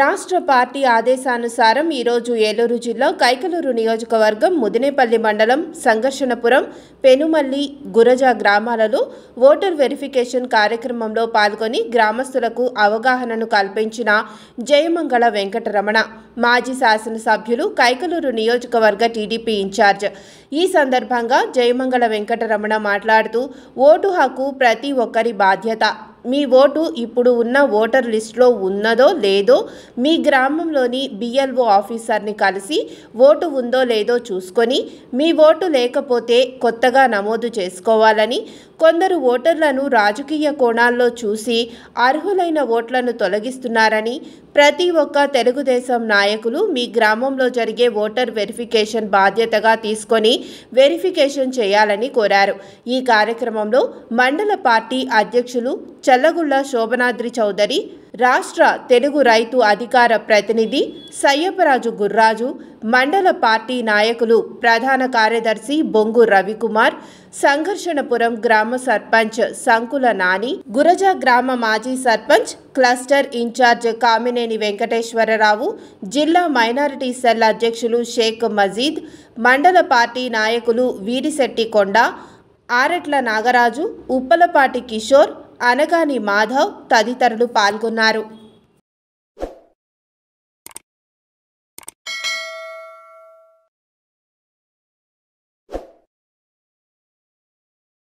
రాష్ట్ర పార్టీ ఆదేశానుసారం ఈరోజు ఏలూరు జిల్లా కైకలూరు నియోజకవర్గం ముదినేపల్లి మండలం సంఘర్షణపురం పెనుమల్లి గురజ గ్రామాలలో ఓటర్ వెరిఫికేషన్ కార్యక్రమంలో పాల్గొని గ్రామస్తులకు అవగాహనను కల్పించిన జయమంగళ వెంకటరమణ మాజీ శాసనసభ్యులు కైకలూరు నియోజకవర్గ టీడీపీ ఇన్ఛార్జ్ ఈ సందర్భంగా జయమంగళ వెంకటరమణ మాట్లాడుతూ ఓటు హక్కు ప్రతి ఒక్కరి బాధ్యత మీ ఓటు ఇప్పుడు ఉన్న ఓటర్ లిస్టులో ఉన్నదో లేదో మీ గ్రామంలోని బిఎల్ఓ ఆఫీసర్ని కలిసి ఓటు ఉందో లేదో చూసుకొని మీ ఓటు లేకపోతే కొత్తగా నమోదు చేసుకోవాలని కొందరు ఓటర్లను రాజకీయ కోణాల్లో చూసి అర్హులైన ఓట్లను తొలగిస్తున్నారని ప్రతి ఒక్క తెలుగుదేశం నాయకులు మీ గ్రామంలో జరిగే ఓటర్ వెరిఫికేషన్ బాధ్యతగా తీసుకొని వెరిఫికేషన్ చేయాలని కోరారు ఈ కార్యక్రమంలో మండల పార్టీ అధ్యక్షులు చల్లగుళ్ల శోభనాద్రి చౌదరి రాష్ట్ర తెలుగు రైతు అధికార ప్రతినిధి సయ్యపరాజు గుర్రాజు మండల పార్టీ నాయకులు ప్రధాన కార్యదర్శి బొంగు రవికుమార్ సంఘర్షణపురం గ్రామ సర్పంచ్ సంకుల నాని గురజ గ్రామ మాజీ సర్పంచ్ క్లస్టర్ ఇన్ఛార్జ్ కామినేని వెంకటేశ్వరరావు జిల్లా మైనారిటీ సెల్ అధ్యక్షులు షేక్ మజీద్ మండల పార్టీ నాయకులు వీరిశెట్టి కొండ ఆరెట్ల నాగరాజు ఉప్పలపాటి కిషోర్ అనగాని మాధవ్ తదితరులు పాల్గొన్నారు